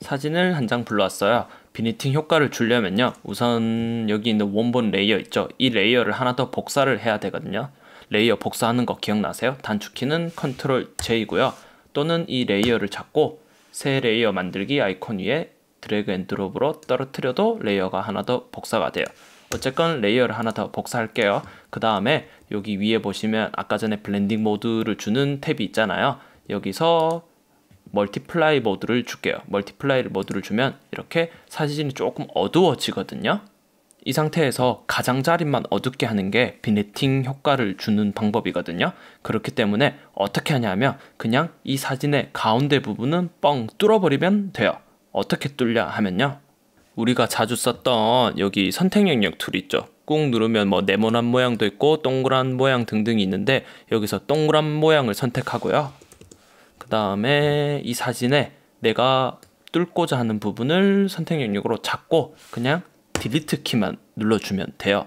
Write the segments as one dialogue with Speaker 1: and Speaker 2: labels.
Speaker 1: 사진을 한 장 불러왔어요. 비니팅 효과를 주려면요. 우선 여기 있는 원본 레이어 있죠. 이 레이어를 하나 더 복사를 해야 되거든요. 레이어 복사하는 거 기억나세요? 단축키는 컨트롤 J고요. 또는 이 레이어를 잡고 새 레이어 만들기 아이콘 위에 드래그 앤 드롭으로 떨어뜨려도 레이어가 하나 더 복사가 돼요. 어쨌건 레이어를 하나 더 복사할게요. 그 다음에 여기 위에 보시면 아까 전에 블렌딩 모드를 주는 탭이 있잖아요. 여기서 멀티플라이 모드를 줄게요. 멀티플라이 모드를 주면 이렇게 사진이 조금 어두워지거든요. 이 상태에서 가장자리만 어둡게 하는 게 비네팅 효과를 주는 방법이거든요. 그렇기 때문에 어떻게 하냐면 그냥 이 사진의 가운데 부분은 뻥 뚫어버리면 돼요. 어떻게 뚫려 하면요. 우리가 자주 썼던 여기 선택 영역 툴 있죠. 꾹 누르면 뭐 네모난 모양도 있고 동그란 모양 등등이 있는데 여기서 동그란 모양을 선택하고요. 그 다음에 이 사진에 내가 뚫고자 하는 부분을 선택 영역으로 잡고 그냥 딜리트 키만 눌러주면 돼요.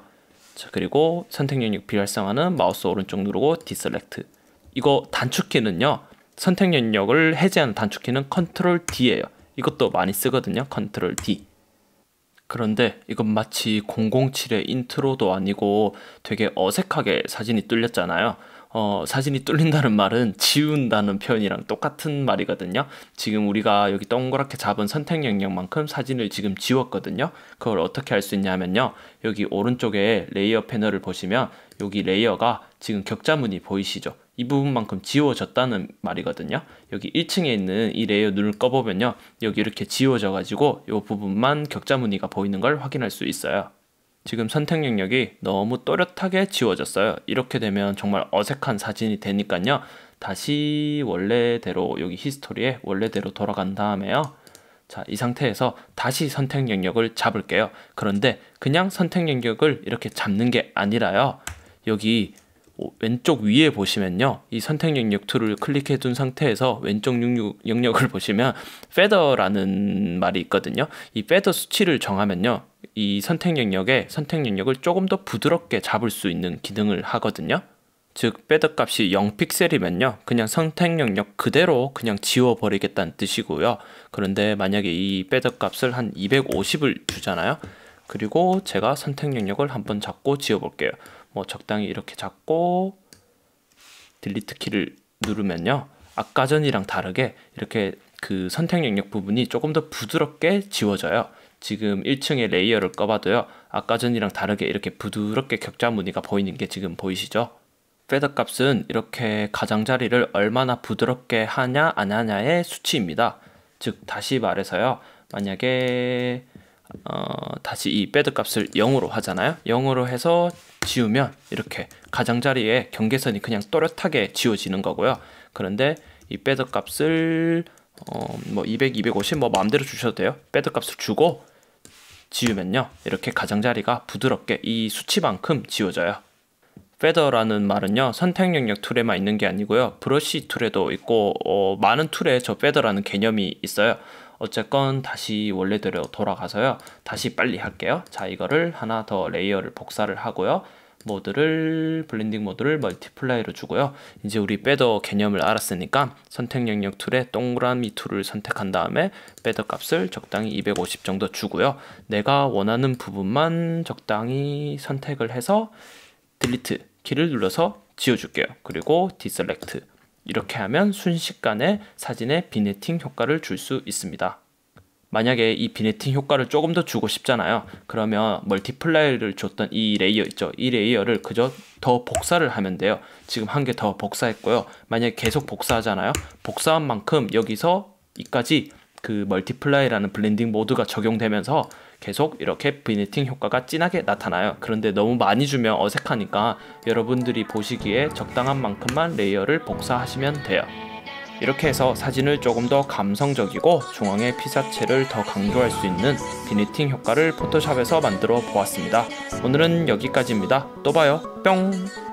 Speaker 1: 자, 그리고 선택 영역 비활성화는 마우스 오른쪽 누르고 디셀렉트. 이거 단축키는요. 선택 영역을 해제하는 단축키는 컨트롤 D예요. 이것도 많이 쓰거든요. 컨트롤 D. 그런데 이건 마치 007의 인트로도 아니고 되게 어색하게 사진이 뚫렸잖아요. 어, 사진이 뚫린다는 말은 지운다는 표현이랑 똑같은 말이거든요. 지금 우리가 여기 동그랗게 잡은 선택 영역만큼 사진을 지금 지웠거든요. 그걸 어떻게 할 수 있냐면요. 여기 오른쪽에 레이어 패널을 보시면 여기 레이어가 지금 격자문이 보이시죠? 이 부분만큼 지워졌다는 말이거든요. 여기 1층에 있는 이 레이어 눈을 꺼보면요. 여기 이렇게 지워져 가지고 이 부분만 격자 무늬가 보이는 걸 확인할 수 있어요. 지금 선택 영역이 너무 또렷하게 지워졌어요. 이렇게 되면 정말 어색한 사진이 되니까요. 다시 원래대로 여기 히스토리에 원래대로 돌아간 다음에요. 자, 이 상태에서 다시 선택 영역을 잡을게요. 그런데 그냥 선택 영역을 이렇게 잡는 게 아니라요. 여기 왼쪽 위에 보시면요. 이 선택 영역 툴을 클릭해 둔 상태에서 왼쪽 영역을 보시면 f 더라는 말이 있거든요. 이 f 더 수치를 정하면요. 이 선택 영역에 선택 영역을 조금 더 부드럽게 잡을 수 있는 기능을 하거든요. 즉 f 더 값이 0픽셀이면요. 그냥 선택 영역 그대로 그냥 지워버리겠다는 뜻이고요. 그런데 만약에 이 f 더 값을 한 250을 주잖아요. 그리고 제가 선택 영역을 한번 잡고 지워볼게요. 뭐 적당히 이렇게 잡고 딜리트 키를 누르면요. 아까 전이랑 다르게 이렇게 그 선택 영역 부분이 조금 더 부드럽게 지워져요. 지금 1층의 레이어를 꺼봐도요. 아까 전이랑 다르게 이렇게 부드럽게 격자 무늬가 보이는 게 지금 보이시죠? 페더 값은 이렇게 가장자리를 얼마나 부드럽게 하냐 안 하냐의 수치입니다. 즉 다시 말해서요. 만약에 어, 다시 이 배드 값을 0으로 하잖아요 0으로 해서 지우면 이렇게 가장자리에 경계선이 그냥 또렷하게 지워지는 거고요 그런데 이 배드 값을 어, 뭐 200, 250 뭐 마음대로 주셔도 돼요 배드 값을 주고 지우면요 이렇게 가장자리가 부드럽게 이 수치만큼 지워져요 페더라는 말은요 선택 영역 툴에만 있는 게 아니고요 브러쉬 툴에도 있고 어, 많은 툴에 저 페더라는 개념이 있어요 어쨌건 다시 원래대로 돌아가서요. 다시 빨리 할게요. 자, 이거를 하나 더 레이어를 복사를 하고요. 모드를 블렌딩 모드를 멀티플라이로 주고요 이제 우리 배더 개념을 알았으니까 선택 영역 툴에 동그라미 툴을 선택한 다음에 배더 값을 적당히 250 정도 주고요 내가 원하는 부분만 적당히 선택을 해서 딜리트 키를 눌러서 지워줄게요 그리고 디셀렉트 이렇게 하면 순식간에 사진에 비네팅 효과를 줄 수 있습니다. 만약에 이 비네팅 효과를 조금 더 주고 싶잖아요. 그러면 멀티플라이를 줬던 이 레이어 있죠. 이 레이어를 그저 더 복사를 하면 돼요. 지금 한 개 더 복사했고요. 만약에 계속 복사하잖아요. 복사한 만큼 여기서 이까지 그 멀티플라이라는 블렌딩 모드가 적용되면서 계속 이렇게 비니팅 효과가 진하게 나타나요. 그런데 너무 많이 주면 어색하니까 여러분들이 보시기에 적당한 만큼만 레이어를 복사하시면 돼요. 이렇게 해서 사진을 조금 더 감성적이고 중앙의 피사체를 더 강조할 수 있는 비니팅 효과를 포토샵에서 만들어 보았습니다. 오늘은 여기까지입니다. 또 봐요. 뿅!